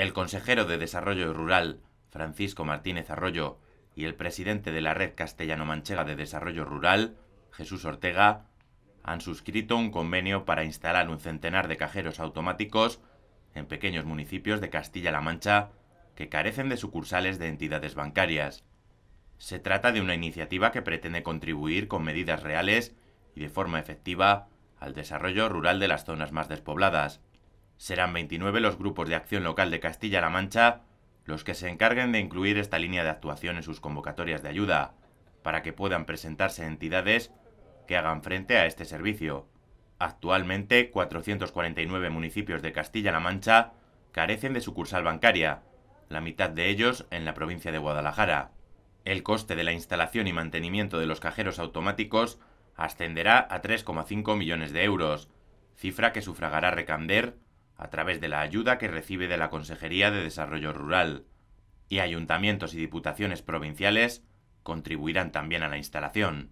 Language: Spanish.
El consejero de Desarrollo Rural, Francisco Martínez Arroyo, y el presidente de la Red Castellano-Manchega de Desarrollo Rural, Jesús Ortega, han suscrito un convenio para instalar un centenar de cajeros automáticos en pequeños municipios de Castilla-La Mancha que carecen de sucursales de entidades bancarias. Se trata de una iniciativa que pretende contribuir con medidas reales y de forma efectiva al desarrollo rural de las zonas más despobladas. Serán 29 los grupos de acción local de Castilla-La Mancha los que se encarguen de incluir esta línea de actuación en sus convocatorias de ayuda, para que puedan presentarse entidades que hagan frente a este servicio. Actualmente, 449 municipios de Castilla-La Mancha carecen de sucursal bancaria, la mitad de ellos en la provincia de Guadalajara. El coste de la instalación y mantenimiento de los cajeros automáticos ascenderá a 3,5 millones de euros, cifra que sufragará Recander a través de la ayuda que recibe de la Consejería de Desarrollo Rural, y ayuntamientos y diputaciones provinciales contribuirán también a la instalación.